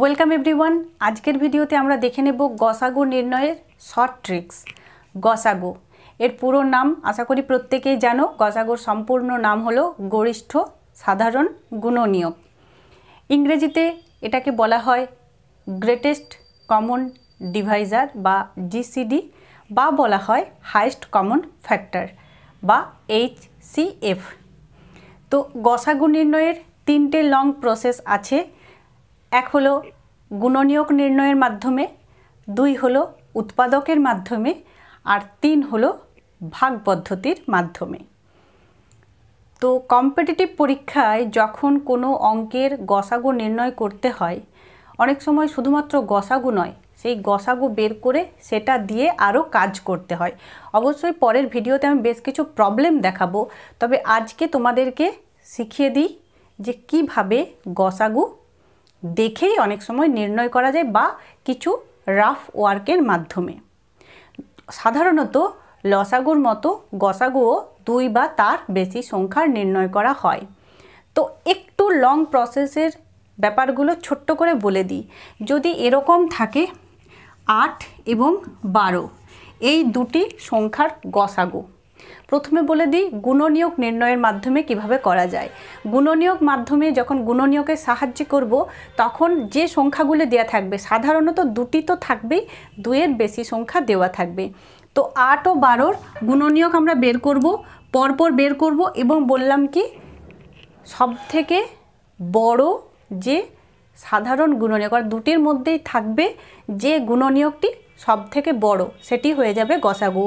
Welcome everyone আজকের ভিডিওতে আমরা দেখে নেব গসাগো নির্ণয়ের শর্ট ট্রিক্স গসাগো এর পুরো নাম আশা করি প্রত্যেকেই জানো গসাগোর সম্পূর্ণ নাম হলো গরিষ্ঠ সাধারণ গুণনীয়ক ইংরেজিতে এটাকে বলা হয় গ্রেটেস্ট কমন ডিভাইজার বা জিসিডি বা বলা হয় হাইস্ট কমন ফ্যাক্টর বা এইচসিএফ তো গসাগু নির্ণয়ের তিনটে লং প্রসেস আছে এক হলো গুণনীয়ক নির্ণয়ের মাধ্যমে দুই হলো উৎপাদকের মাধ্যমে আর তিন হলো ভাগ পদ্ধতির মাধ্যমে তো কম্পিটিটিভ পরীক্ষায় যখন কোনো অঙ্কের গসাগু নির্ণয় করতে হয় অনেক সময় শুধুমাত্র গসাগু নয় সেই গসাগু বের করে সেটা দিয়ে আরও কাজ করতে হয় অবশ্যই পরের ভিডিওতে আমি বেশ কিছু প্রবলেম দেখাবো তবে আজকে তোমাদেরকে শিখিয়ে দিই যে কিভাবে গসাগু দেখেই অনেক সময় নির্ণয় করা যায় বা কিছু রাফ ওয়ার্কের মাধ্যমে সাধারণত লসাগুর মতো গসাগুও দুই বা তার বেশি সংখ্যার নির্ণয় করা হয় তো একটু লং প্রসেসের ব্যাপারগুলো ছোট্ট করে বলে দিই যদি এরকম থাকে আট এবং বারো এই দুটি সংখ্যার গসাগু প্রথমে বলে দিই গুণনিয়োগ নির্ণয়ের মাধ্যমে কিভাবে করা যায় গুণনিয়োগ মাধ্যমে যখন গুণনিয়োগের সাহায্য করব তখন যে সংখ্যাগুলো দেওয়া থাকবে সাধারণত দুটি তো থাকবেই দুয়ের বেশি সংখ্যা দেওয়া থাকবে তো আট ও বারোর গুণনিয়োগ আমরা বের করব পরপর বের করব এবং বললাম কি সব থেকে বড় যে সাধারণ গুণনীয়ক আর দুটির মধ্যেই থাকবে যে গুণনিয়োগটি সব থেকে বড় সেটি হয়ে যাবে গসাগু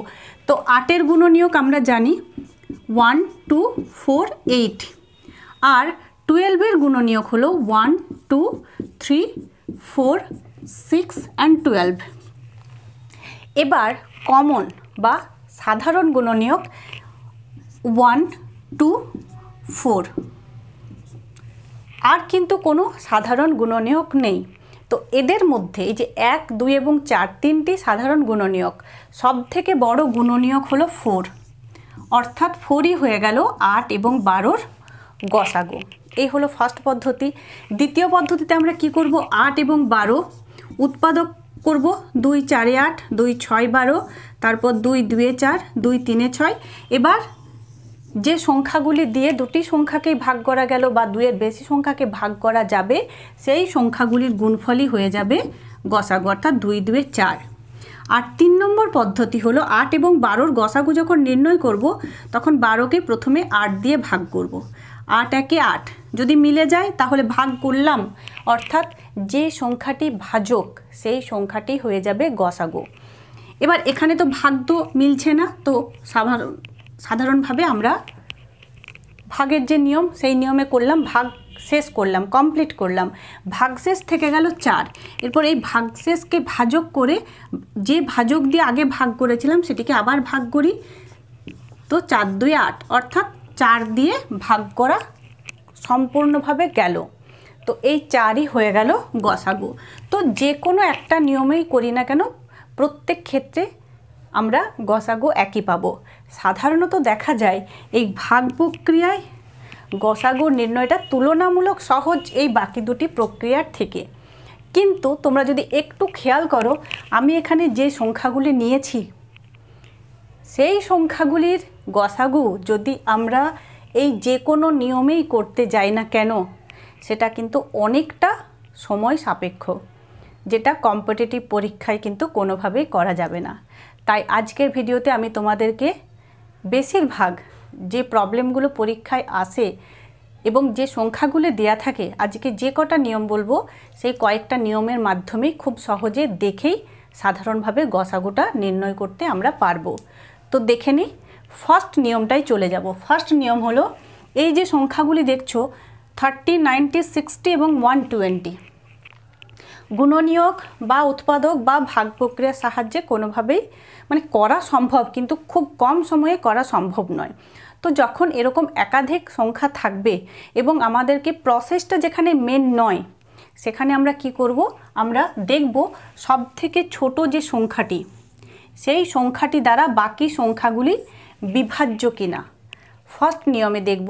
তো আটের গুণনীয়ক আমরা জানি ওয়ান টু ফোর এইট আর টুয়েলভের গুণনীয়ক হলো one two three four six and twelve এবার কমন বা সাধারণ গুণনীয়ক ওয়ান টু ফোর আর কিন্তু কোনো সাধারণ গুণনীয়ক নেই তো এদের মধ্যে এই যে এক দুই এবং চার তিনটি সাধারণ গুণনীয়ক সব থেকে বড় গুণনীয়ক হলো ফোর অর্থাৎ ফোরই হয়ে গেল আট এবং বারোর গসাগো এই হলো ফার্স্ট পদ্ধতি দ্বিতীয় পদ্ধতিতে আমরা কি করব আট এবং বারো উৎপাদক করব দুই চারে আট দুই ছয় বারো তারপর দুই দুয়ে চার দুই তিনে ছয় এবার যে সংখ্যাগুলি দিয়ে দুটি সংখ্যাকেই ভাগ করা গেল বা দুয়ের বেশি সংখ্যাকে ভাগ করা যাবে সেই সংখ্যাগুলির গুণফলই হয়ে যাবে গসাগু অর্থাৎ দুই দুয়ে চার আর তিন নম্বর পদ্ধতি হলো আট এবং বারোর গসাগু যখন নির্ণয় করব তখন বারোকে প্রথমে আট দিয়ে ভাগ করব। আট একে আট যদি মিলে যায় তাহলে ভাগ করলাম অর্থাৎ যে সংখ্যাটি ভাজক সেই সংখ্যাটি হয়ে যাবে গসাগু এবার এখানে তো ভাগ তো মিলছে না তো সাধারণ সাধারণভাবে আমরা ভাগের যে নিয়ম সেই নিয়মে করলাম ভাগ শেষ করলাম কমপ্লিট করলাম ভাগশেষ থেকে গেল চার এরপর এই ভাগশেষকে ভাজক করে যে ভাজক দিয়ে আগে ভাগ করেছিলাম সেটিকে আবার ভাগ করি তো চার দুই আট অর্থাৎ চার দিয়ে ভাগ করা সম্পূর্ণভাবে গেল তো এই চারই হয়ে গেল গসাগু তো যে কোনো একটা নিয়মেই করি না কেন প্রত্যেক ক্ষেত্রে আমরা গসাগু একই পাব সাধারণত দেখা যায় এই ভাগ প্রক্রিয়ায় গসাগু নির্ণয়টা তুলনামূলক সহজ এই বাকি দুটি প্রক্রিয়ার থেকে কিন্তু তোমরা যদি একটু খেয়াল করো আমি এখানে যে সংখ্যাগুলি নিয়েছি সেই সংখ্যাগুলির গসাগু যদি আমরা এই যে কোনো নিয়মেই করতে যাই না কেন সেটা কিন্তু অনেকটা সময় সাপেক্ষ যেটা কম্পিটিটিভ পরীক্ষায় কিন্তু কোনোভাবেই করা যাবে না তাই আজকের ভিডিওতে আমি তোমাদেরকে বেশিরভাগ যে প্রবলেমগুলো পরীক্ষায় আসে এবং যে সংখ্যাগুলো দেয়া থাকে আজকে যে কটা নিয়ম বলবো সেই কয়েকটা নিয়মের মাধ্যমে খুব সহজে দেখেই সাধারণভাবে গসাগুটা নির্ণয় করতে আমরা পারবো তো দেখে নিই ফার্স্ট নিয়মটাই চলে যাব ফার্স্ট নিয়ম হলো এই যে সংখ্যাগুলি দেখছো থার্টি নাইনটি সিক্সটি এবং ওয়ান টোয়েন্টি গুণনিয়োগ বা উৎপাদক বা ভাগ প্রক্রিয়ার সাহায্যে কোনোভাবেই মানে করা সম্ভব কিন্তু খুব কম সময়ে করা সম্ভব নয় তো যখন এরকম একাধিক সংখ্যা থাকবে এবং আমাদেরকে প্রসেসটা যেখানে মেন নয় সেখানে আমরা কি করব আমরা দেখব সব থেকে ছোট যে সংখ্যাটি সেই সংখ্যাটি দ্বারা বাকি সংখ্যাগুলি বিভাজ্য কিনা ফার্স্ট নিয়মে দেখব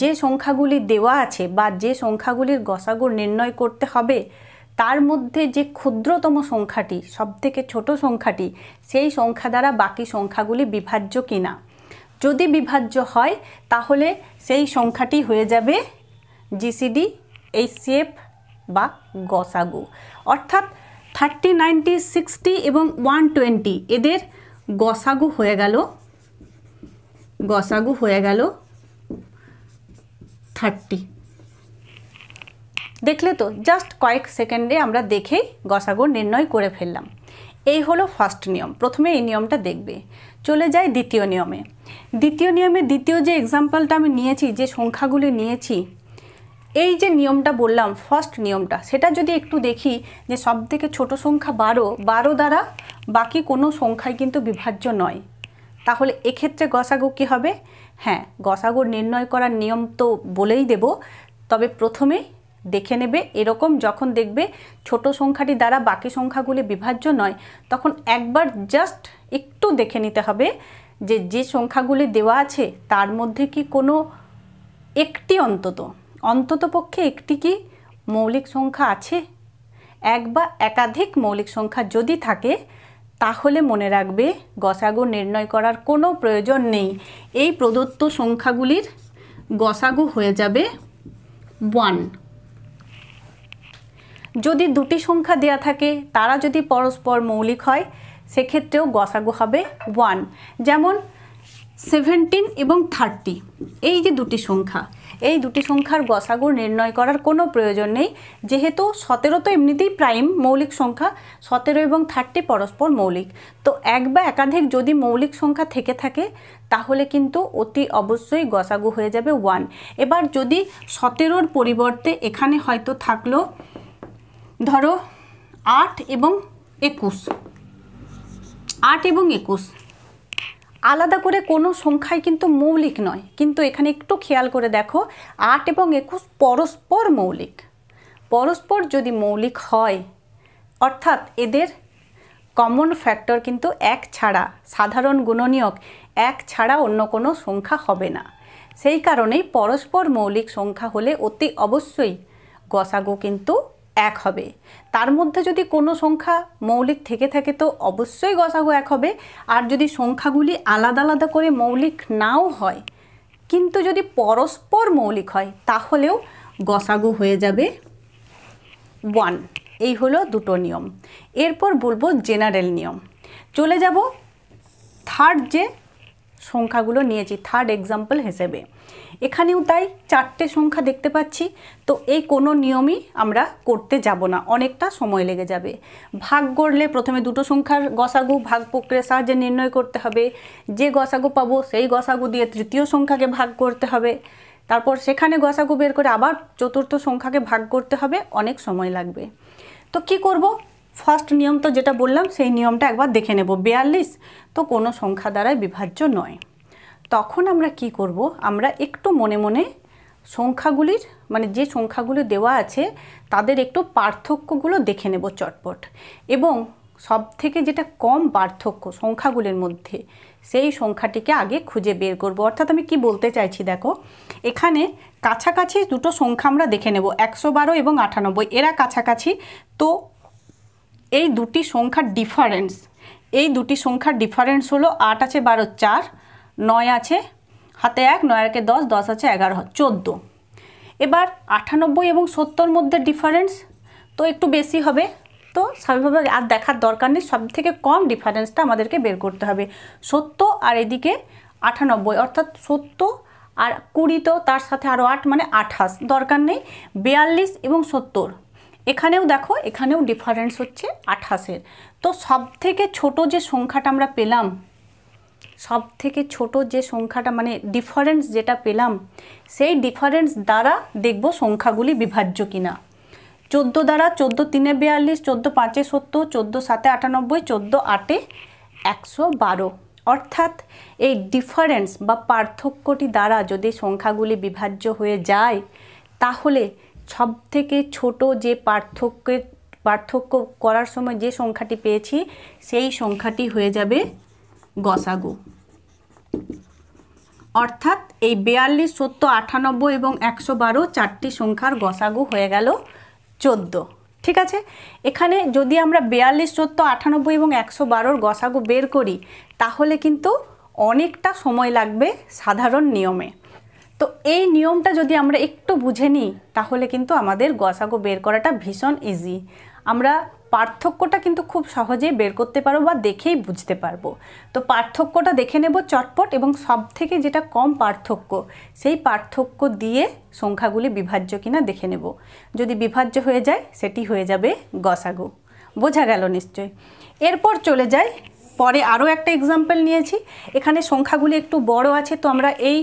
যে সংখ্যাগুলি দেওয়া আছে বা যে সংখ্যাগুলির গসাগর নির্ণয় করতে হবে তার মধ্যে যে ক্ষুদ্রতম সংখ্যাটি সবথেকে ছোট সংখ্যাটি সেই সংখ্যা দ্বারা বাকি সংখ্যাগুলি বিভাজ্য কিনা যদি বিভাজ্য হয় তাহলে সেই সংখ্যাটি হয়ে যাবে জিসিডি এইচসিএফ বা গসাগু অর্থাৎ থার্টি নাইনটি সিক্সটি এবং ওয়ান টোয়েন্টি এদের গসাগু হয়ে গেল গসাগু হয়ে গেল থার্টি দেখলে তো জাস্ট কয়েক সেকেন্ডে আমরা দেখেই গসাগর নির্ণয় করে ফেললাম এই হলো ফার্স্ট নিয়ম প্রথমে এই নিয়মটা দেখবে চলে যায় দ্বিতীয় নিয়মে দ্বিতীয় নিয়মে দ্বিতীয় যে এক্সাম্পলটা আমি নিয়েছি যে সংখ্যাগুলি নিয়েছি এই যে নিয়মটা বললাম ফার্স্ট নিয়মটা সেটা যদি একটু দেখি যে সব থেকে ছোটো সংখ্যা বারো বারো দ্বারা বাকি কোনো সংখ্যাই কিন্তু বিভাজ্য নয় তাহলে এক্ষেত্রে গসাগু কী হবে হ্যাঁ গসাগো নির্ণয় করার নিয়ম তো বলেই দেব তবে প্রথমে দেখে নেবে এরকম যখন দেখবে ছোট সংখ্যাটি দ্বারা বাকি সংখ্যাগুলি বিভাজ্য নয় তখন একবার জাস্ট একটু দেখে নিতে হবে যে যে সংখ্যাগুলি দেওয়া আছে তার মধ্যে কি কোনো একটি অন্তত অন্তত পক্ষে একটি কি মৌলিক সংখ্যা আছে এক বা একাধিক মৌলিক সংখ্যা যদি থাকে তাহলে মনে রাখবে গসাগু নির্ণয় করার কোনো প্রয়োজন নেই এই প্রদত্ত সংখ্যাগুলির গসাগু হয়ে যাবে ওয়ান যদি দুটি সংখ্যা দেয়া থাকে তারা যদি পরস্পর মৌলিক হয় সেক্ষেত্রেও গসাগু হবে ওয়ান যেমন সেভেন্টিন এবং থার্টি এই যে দুটি সংখ্যা এই দুটি সংখ্যার গসাগু নির্ণয় করার কোনো প্রয়োজন নেই যেহেতু সতেরো তো এমনিতেই প্রাইম মৌলিক সংখ্যা সতেরো এবং থার্টি পরস্পর মৌলিক তো এক বা একাধিক যদি মৌলিক সংখ্যা থেকে থাকে তাহলে কিন্তু অতি অবশ্যই গসাগু হয়ে যাবে ওয়ান এবার যদি সতেরোর পরিবর্তে এখানে হয়তো থাকলো ধরো আট এবং একুশ আট এবং একুশ আলাদা করে কোনো সংখ্যাই কিন্তু মৌলিক নয় কিন্তু এখানে একটু খেয়াল করে দেখো আট এবং একুশ পরস্পর মৌলিক পরস্পর যদি মৌলিক হয় অর্থাৎ এদের কমন ফ্যাক্টর কিন্তু এক ছাড়া সাধারণ গুণনীয়ক এক ছাড়া অন্য কোনো সংখ্যা হবে না সেই কারণেই পরস্পর মৌলিক সংখ্যা হলে অতি অবশ্যই গসাগু কিন্তু এক হবে তার মধ্যে যদি কোনো সংখ্যা মৌলিক থেকে থাকে তো অবশ্যই গসাগু এক হবে আর যদি সংখ্যাগুলি আলাদা আলাদা করে মৌলিক নাও হয় কিন্তু যদি পরস্পর মৌলিক হয় তাহলেও গসাগু হয়ে যাবে ওয়ান এই হলো দুটো নিয়ম এরপর বলবো জেনারেল নিয়ম চলে যাব থার্ড যে সংখ্যাগুলো নিয়েছি থার্ড এক্সাম্পল হিসেবে এখানেও তাই চারটে সংখ্যা দেখতে পাচ্ছি তো এই কোনো নিয়মই আমরা করতে যাব না অনেকটা সময় লেগে যাবে ভাগ গড়লে প্রথমে দুটো সংখ্যার গসাগু ভাগ প্রক্রিয়ার সাহায্যে নির্ণয় করতে হবে যে গসাগু পাবো সেই গসাগু দিয়ে তৃতীয় সংখ্যাকে ভাগ করতে হবে তারপর সেখানে গসাগু বের করে আবার চতুর্থ সংখ্যাকে ভাগ করতে হবে অনেক সময় লাগবে তো কি করব ফার্স্ট নিয়ম তো যেটা বললাম সেই নিয়মটা একবার দেখে নেব বিয়াল্লিশ তো কোনো সংখ্যা দ্বারাই বিভাজ্য নয় তখন আমরা কি করব আমরা একটু মনে মনে সংখ্যাগুলির মানে যে সংখ্যাগুলি দেওয়া আছে তাদের একটু পার্থক্যগুলো দেখে নেব চটপট এবং সব থেকে যেটা কম পার্থক্য সংখ্যাগুলির মধ্যে সেই সংখ্যাটিকে আগে খুঁজে বের করব অর্থাৎ আমি কি বলতে চাইছি দেখো এখানে কাছাকাছি দুটো সংখ্যা আমরা দেখে নেব একশো বারো এবং আটানব্বই এরা কাছাকাছি তো এই দুটি সংখ্যার ডিফারেন্স এই দুটি সংখ্যার ডিফারেন্স হলো আট আছে বারো চার নয় আছে হাতে এক নয় একে দশ দশ আছে এগারো চোদ্দো এবার আটানব্বই এবং সত্তর মধ্যে ডিফারেন্স তো একটু বেশি হবে তো স্বাভাবিকভাবে আর দেখার দরকার নেই সব থেকে কম ডিফারেন্সটা আমাদেরকে বের করতে হবে সত্য আর এদিকে আটানব্বই অর্থাৎ সত্য আর কুড়ি তো তার সাথে আরও আট মানে আঠাশ দরকার নেই বিয়াল্লিশ এবং সত্তর এখানেও দেখো এখানেও ডিফারেন্স হচ্ছে আঠাশের তো সব থেকে ছোটো যে সংখ্যাটা আমরা পেলাম সব থেকে ছোট যে সংখ্যাটা মানে ডিফারেন্স যেটা পেলাম সেই ডিফারেন্স দ্বারা দেখব সংখ্যাগুলি বিভাজ্য কিনা চোদ্দো দ্বারা চোদ্দো তিনে বিয়াল্লিশ চোদ্দো পাঁচে সত্তর চোদ্দো সাতে আটানব্বই চোদ্দো আটে একশো বারো অর্থাৎ এই ডিফারেন্স বা পার্থক্যটি দ্বারা যদি সংখ্যাগুলি বিভাজ্য হয়ে যায় তাহলে সব থেকে ছোট যে পার্থক্যের পার্থক্য করার সময় যে সংখ্যাটি পেয়েছি সেই সংখ্যাটি হয়ে যাবে গসাগু অর্থাৎ এই বিয়াল্লিশ সত্তর আটানব্বই এবং একশো বারো চারটি সংখ্যার গসাগু হয়ে গেল চোদ্দো ঠিক আছে এখানে যদি আমরা বিয়াল্লিশ সত্তর আটানব্বই এবং একশো বারোর গসাগু বের করি তাহলে কিন্তু অনেকটা সময় লাগবে সাধারণ নিয়মে তো এই নিয়মটা যদি আমরা একটু বুঝে নিই তাহলে কিন্তু আমাদের গসাগু বের করাটা ভীষণ ইজি আমরা পার্থক্যটা কিন্তু খুব সহজেই বের করতে পারবো বা দেখেই বুঝতে পারবো তো পার্থক্যটা দেখে নেব চটপট এবং সব থেকে যেটা কম পার্থক্য সেই পার্থক্য দিয়ে সংখ্যাগুলি বিভাজ্য কিনা দেখে নেব যদি বিভাজ্য হয়ে যায় সেটি হয়ে যাবে গসাগু বোঝা গেল নিশ্চয় এরপর চলে যায় পরে আরও একটা এক্সাম্পল নিয়েছি এখানে সংখ্যাগুলি একটু বড় আছে তো আমরা এই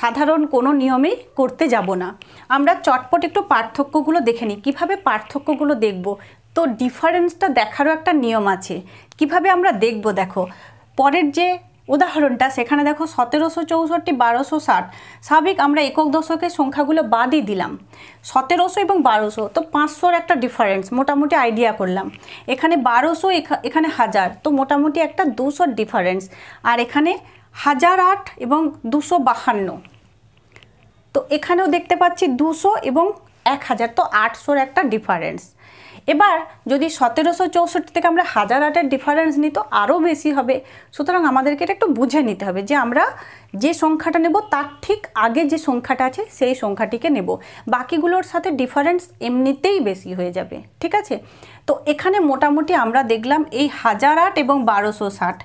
সাধারণ কোনো নিয়মেই করতে যাব না আমরা চটপট একটু পার্থক্যগুলো দেখে নিই কীভাবে পার্থক্যগুলো দেখব তো ডিফারেন্সটা দেখারও একটা নিয়ম আছে কিভাবে আমরা দেখব দেখো পরের যে উদাহরণটা সেখানে দেখো সতেরোশো চৌষট্টি বারোশো ষাট স্বাভাবিক আমরা একক দশকের সংখ্যাগুলো বাদই দিলাম সতেরোশো এবং বারোশো তো পাঁচশোর একটা ডিফারেন্স মোটামুটি আইডিয়া করলাম এখানে বারোশো এখানে হাজার তো মোটামুটি একটা দুশোর ডিফারেন্স আর এখানে হাজার আট এবং দুশো বাহান্ন তো এখানেও দেখতে পাচ্ছি দুশো এবং এক হাজার তো আটশোর একটা ডিফারেন্স এবার যদি সতেরোশো চৌষট্টি থেকে আমরা হাজার আটের ডিফারেন্স নিই তো আরও বেশি হবে সুতরাং আমাদেরকে এটা একটু বুঝে নিতে হবে যে আমরা যে সংখ্যাটা নেব তার ঠিক আগে যে সংখ্যাটা আছে সেই সংখ্যাটিকে নেব বাকিগুলোর সাথে ডিফারেন্স এমনিতেই বেশি হয়ে যাবে ঠিক আছে তো এখানে মোটামুটি আমরা দেখলাম এই হাজার আট এবং বারোশো ষাট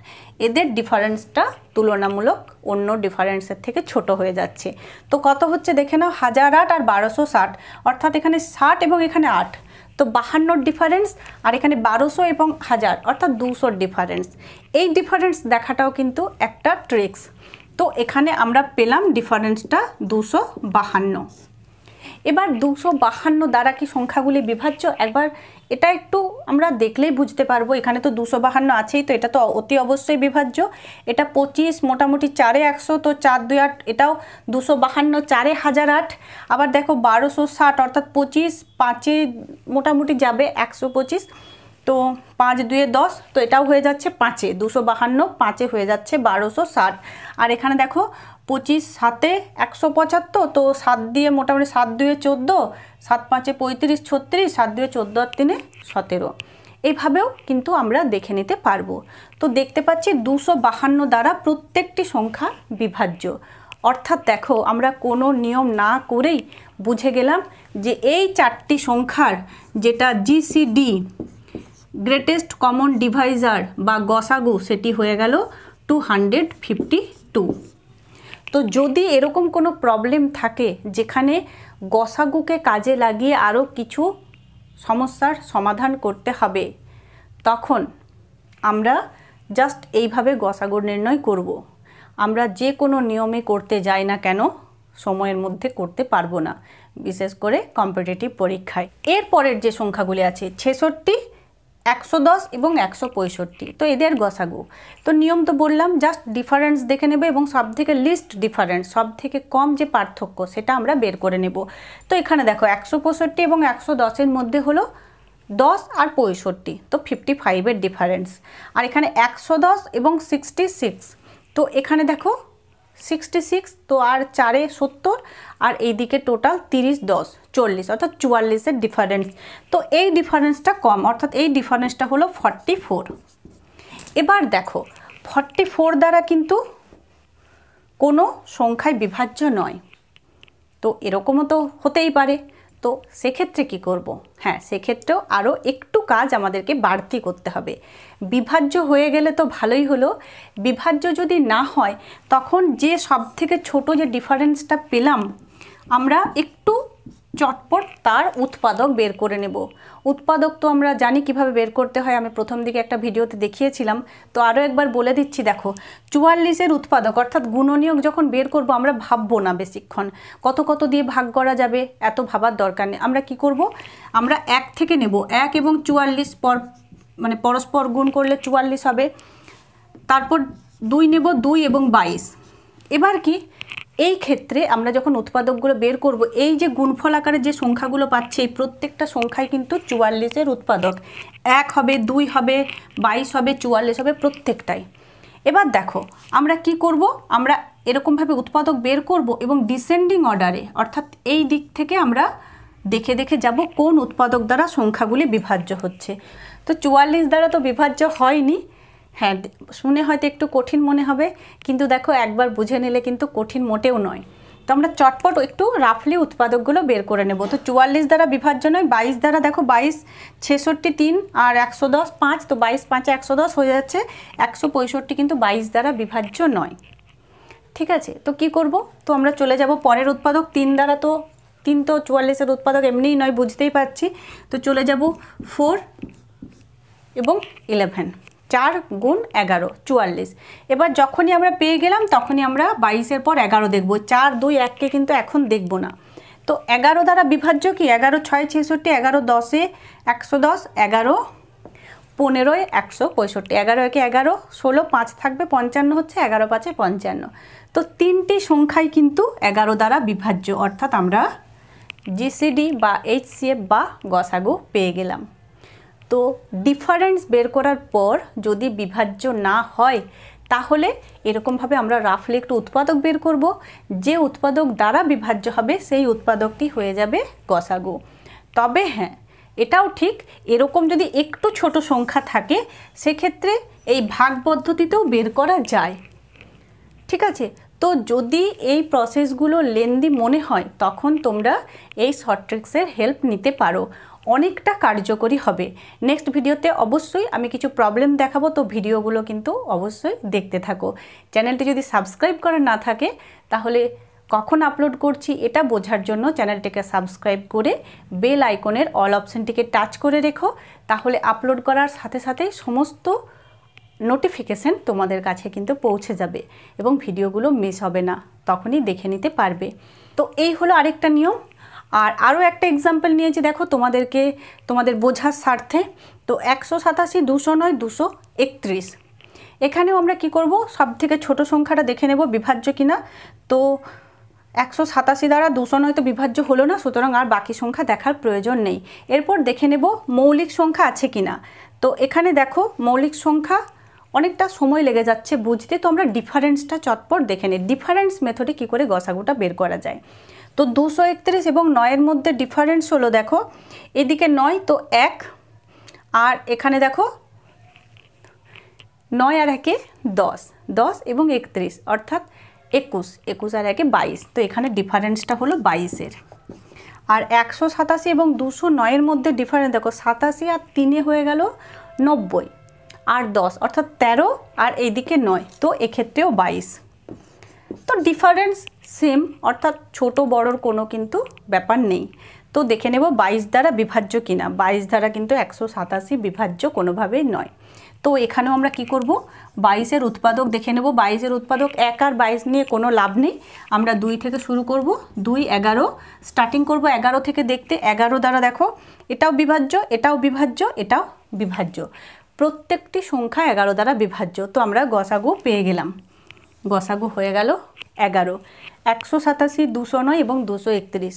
এদের ডিফারেন্সটা তুলনামূলক অন্য ডিফারেন্সের থেকে ছোট হয়ে যাচ্ছে তো কত হচ্ছে দেখে নাও হাজার আট আর বারোশো ষাট অর্থাৎ এখানে ষাট এবং এখানে আট তো বাহান্নর ডিফারেন্স আর এখানে বারোশো এবং হাজার অর্থাৎ দুশোর ডিফারেন্স এই ডিফারেন্স দেখাটাও কিন্তু একটা ট্রিক্স তো এখানে আমরা পেলাম ডিফারেন্সটা দুশো বাহান্ন এবার দুশো বাহান্ন দ্বারা কি সংখ্যাগুলি বিভাজ্য একবার এটা একটু আমরা দেখলেই বুঝতে পারবো এখানে তো দুশো বাহান্ন আছেই তো এটা তো অতি অবশ্যই বিভাজ্য এটা পঁচিশ মোটামুটি চারে একশো তো চার দুই আট এটাও দুশো বাহান্ন চারে হাজার আট আবার দেখো বারোশো ষাট অর্থাৎ পঁচিশ পাঁচে মোটামুটি যাবে একশো পঁচিশ তো পাঁচ দুয়ে দশ তো এটাও হয়ে যাচ্ছে পাঁচে দুশো বাহান্ন পাঁচে হয়ে যাচ্ছে বারোশো ষাট আর এখানে দেখো পঁচিশ সাতে একশো পঁচাত্তর তো সাত দিয়ে মোটামুটি সাত দুয়ে চোদ্দো সাত পাঁচে পঁয়ত্রিশ ছত্রিশ সাত দুয়ে চোদ্দো আর তিনে সতেরো এইভাবেও কিন্তু আমরা দেখে নিতে পারবো তো দেখতে পাচ্ছি দুশো বাহান্ন দ্বারা প্রত্যেকটি সংখ্যা বিভাজ্য অর্থাৎ দেখো আমরা কোনো নিয়ম না করেই বুঝে গেলাম যে এই চারটি সংখ্যার যেটা জিসিডি গ্রেটেস্ট কমন ডিভাইজার বা গসাগু সেটি হয়ে গেল টু হান্ড্রেড ফিফটি টু তো যদি এরকম কোনো প্রবলেম থাকে যেখানে গসাগুকে কাজে লাগিয়ে আরও কিছু সমস্যার সমাধান করতে হবে তখন আমরা জাস্ট এইভাবে গসাগু নির্ণয় করব। আমরা যে কোনো নিয়মে করতে যাই না কেন সময়ের মধ্যে করতে পারবো না বিশেষ করে কম্পিটিটিভ পরীক্ষায় এরপরের যে সংখ্যাগুলি আছে ছেষট্টি একশো দশ এবং একশো পঁয়ষট্টি তো এদের গসাগু তো নিয়ম তো বললাম জাস্ট ডিফারেন্স দেখে নেবে এবং সব থেকে লিস্ট ডিফারেন্স সব থেকে কম যে পার্থক্য সেটা আমরা বের করে নেব তো এখানে দেখো একশো পঁয়ষট্টি এবং একশো দশের মধ্যে হলো দশ আর পঁয়ষট্টি তো ফিফটি ফাইভের ডিফারেন্স আর এখানে একশো দশ এবং সিক্সটি সিক্স তো এখানে দেখো সিক্সটি সিক্স তো আর চারে সত্তর আর এইদিকে টোটাল তিরিশ দশ চল্লিশ অর্থাৎ চুয়াল্লিশের ডিফারেন্স তো এই ডিফারেন্সটা কম অর্থাৎ এই ডিফারেন্সটা হলো ফর্টি ফোর এবার দেখো ফর্টি ফোর দ্বারা কিন্তু কোনো সংখ্যায় বিভাজ্য নয় তো এরকমও তো হতেই পারে তো সেক্ষেত্রে কি করব। হ্যাঁ সেক্ষেত্রেও আরও একটু কাজ আমাদেরকে বাড়তি করতে হবে বিভাজ্য হয়ে গেলে তো ভালোই হলো বিভাজ্য যদি না হয় তখন যে সব থেকে ছোটো যে ডিফারেন্সটা পেলাম আমরা একটু চটপট তার উৎপাদক বের করে নেব উৎপাদক তো আমরা জানি কিভাবে বের করতে হয় আমি প্রথম দিকে একটা ভিডিওতে দেখিয়েছিলাম তো আরও একবার বলে দিচ্ছি দেখো চুয়াল্লিশের উৎপাদক অর্থাৎ গুণনীয়ক যখন বের করব আমরা ভাববো না বেশিক্ষণ কত কত দিয়ে ভাগ করা যাবে এত ভাবার দরকার নেই আমরা কি করব আমরা এক থেকে নেব এক এবং চুয়াল্লিশ পর মানে পরস্পর গুণ করলে চুয়াল্লিশ হবে তারপর দুই নেব দুই এবং বাইশ এবার কি এই ক্ষেত্রে আমরা যখন উৎপাদকগুলো বের করব এই যে গুণফল আকারে যে সংখ্যাগুলো পাচ্ছি এই প্রত্যেকটা সংখ্যাই কিন্তু চুয়াল্লিশের উৎপাদক এক হবে দুই হবে বাইশ হবে চুয়াল্লিশ হবে প্রত্যেকটাই এবার দেখো আমরা কি করব আমরা এরকমভাবে উৎপাদক বের করব এবং ডিসেন্ডিং অর্ডারে অর্থাৎ এই দিক থেকে আমরা দেখে দেখে যাব কোন উৎপাদক দ্বারা সংখ্যাগুলি বিভাজ্য হচ্ছে তো চুয়াল্লিশ দ্বারা তো বিভাজ্য হয়নি হ্যাঁ শুনে হয়তো একটু কঠিন মনে হবে কিন্তু দেখো একবার বুঝে নিলে কিন্তু কঠিন মোটেও নয় তো আমরা চটপট একটু রাফলি উৎপাদকগুলো বের করে নেব তো চুয়াল্লিশ দ্বারা বিভাজ্য নয় বাইশ দ্বারা দেখো বাইশ ছেষট্টি তিন আর একশো দশ পাঁচ তো বাইশ পাঁচে একশো দশ হয়ে যাচ্ছে একশো পঁয়ষট্টি কিন্তু বাইশ দ্বারা বিভাজ্য নয় ঠিক আছে তো কি করব তো আমরা চলে যাব পরের উৎপাদক তিন দ্বারা তো তিন তো চুয়াল্লিশের উৎপাদক এমনিই নয় বুঝতেই পারছি তো চলে যাব ফোর এবং ইলেভেন চার গুণ এগারো চুয়াল্লিশ এবার যখনই আমরা পেয়ে গেলাম তখনই আমরা বাইশের পর এগারো দেখব চার দুই এককে কিন্তু এখন দেখব না তো এগারো দ্বারা বিভাজ্য কি এগারো ছয় ছেষট্টি এগারো দশে একশো দশ এগারো পনেরোয় একশো পঁয়ষট্টি এগারো একে এগারো ষোলো পাঁচ থাকবে পঞ্চান্ন হচ্ছে এগারো পাঁচে পঞ্চান্ন তো তিনটি সংখ্যাই কিন্তু এগারো দ্বারা বিভাজ্য অর্থাৎ আমরা জিসিডি বা এইচসিএফ বা গসাগু পেয়ে গেলাম তো ডিফারেন্স বের করার পর যদি বিভাজ্য না হয় তাহলে এরকমভাবে আমরা রাফলি একটু উৎপাদক বের করব যে উৎপাদক দ্বারা বিভাজ্য হবে সেই উৎপাদকটি হয়ে যাবে গসাগু তবে হ্যাঁ এটাও ঠিক এরকম যদি একটু ছোট সংখ্যা থাকে সেক্ষেত্রে এই ভাগ পদ্ধতিতেও বের করা যায় ঠিক আছে তো যদি এই প্রসেসগুলো লেন্দি মনে হয় তখন তোমরা এই শর্ট্রিক্সের হেল্প নিতে পারো অনেকটা কার্যকরী হবে নেক্সট ভিডিওতে অবশ্যই আমি কিছু প্রবলেম দেখাবো তো ভিডিওগুলো কিন্তু অবশ্যই দেখতে থাকো চ্যানেলটি যদি সাবস্ক্রাইব করা না থাকে তাহলে কখন আপলোড করছি এটা বোঝার জন্য চ্যানেলটিকে সাবস্ক্রাইব করে বেল আইকনের অল অপশানটিকে টাচ করে রেখো তাহলে আপলোড করার সাথে সাথে সমস্ত নোটিফিকেশান তোমাদের কাছে কিন্তু পৌঁছে যাবে এবং ভিডিওগুলো মিস হবে না তখনই দেখে নিতে পারবে তো এই হলো আরেকটা নিয়ম আর আরও একটা এক্সাম্পল নিয়েছি দেখো তোমাদেরকে তোমাদের বোঝার স্বার্থে তো একশো সাতাশি দুশো নয় দুশো একত্রিশ এখানেও আমরা কি করব সব থেকে ছোটো সংখ্যাটা দেখে নেব বিভাজ্য কিনা তো একশো সাতাশি দ্বারা নয় তো বিভাজ্য হলো না সুতরাং আর বাকি সংখ্যা দেখার প্রয়োজন নেই এরপর দেখে নেব মৌলিক সংখ্যা আছে কি না তো এখানে দেখো মৌলিক সংখ্যা অনেকটা সময় লেগে যাচ্ছে বুঝতে তো আমরা ডিফারেন্সটা চটপট দেখে নিই ডিফারেন্স মেথডে কী করে গসাগুটা বের করা যায় তো দুশো একত্রিশ এবং নয়ের মধ্যে ডিফারেন্স হলো দেখো এদিকে নয় তো এক আর এখানে দেখো নয় আর একে দশ দশ এবং একত্রিশ অর্থাৎ একুশ একুশ আর একে বাইশ তো এখানে ডিফারেন্সটা হলো বাইশের আর একশো সাতাশি এবং দুশো নয়ের মধ্যে ডিফারেন্স দেখো সাতাশি আর তিনে হয়ে গেল নব্বই আর দশ অর্থাৎ তেরো আর এইদিকে নয় তো এক্ষেত্রেও বাইশ তো ডিফারেন্স সেম অর্থাৎ ছোট বড়র কোনো কিন্তু ব্যাপার নেই তো দেখে নেব বাইশ দ্বারা বিভাজ্য কিনা বাইশ দ্বারা কিন্তু একশো সাতাশি বিভাজ্য কোনোভাবেই নয় তো এখানেও আমরা কি করব বাইশের উৎপাদক দেখে নেব বাইশের উৎপাদক এক আর বাইশ নিয়ে কোনো লাভ নেই আমরা দুই থেকে শুরু করব দুই এগারো স্টার্টিং করব এগারো থেকে দেখতে এগারো দ্বারা দেখো এটাও বিভাজ্য এটাও বিভাজ্য এটাও বিভাজ্য প্রত্যেকটি সংখ্যা এগারো দ্বারা বিভাজ্য তো আমরা গসাগু পেয়ে গেলাম গসাগু হয়ে গেল এগারো একশো সাতাশি দুশো নয় এবং দুশো একত্রিশ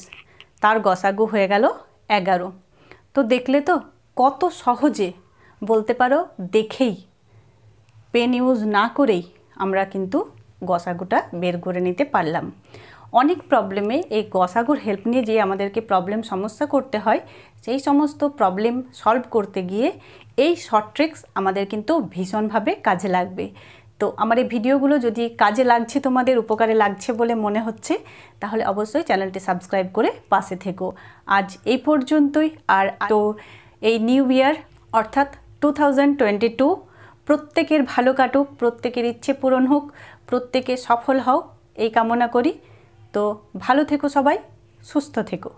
তার গসাগু হয়ে গেল এগারো তো দেখলে তো কত সহজে বলতে পারো দেখেই পেন ইউজ না করেই আমরা কিন্তু গসাগুটা বের করে নিতে পারলাম অনেক প্রবলেমে এই গসাগর হেল্প নিয়ে যে আমাদেরকে প্রবলেম সমস্যা করতে হয় সেই সমস্ত প্রবলেম সলভ করতে গিয়ে এই শর্ট ট্রিক্স আমাদের কিন্তু ভীষণভাবে কাজে লাগবে তো আমার এই ভিডিওগুলো যদি কাজে লাগছে তোমাদের উপকারে লাগছে বলে মনে হচ্ছে তাহলে অবশ্যই চ্যানেলটি সাবস্ক্রাইব করে পাশে থেকো আজ এই পর্যন্তই আর তো এই নিউ ইয়ার অর্থাৎ টু প্রত্যেকের ভালো কাটুক প্রত্যেকের ইচ্ছে পূরণ হোক প্রত্যেকে সফল হও এই কামনা করি তো ভালো থেকো সবাই সুস্থ থেকো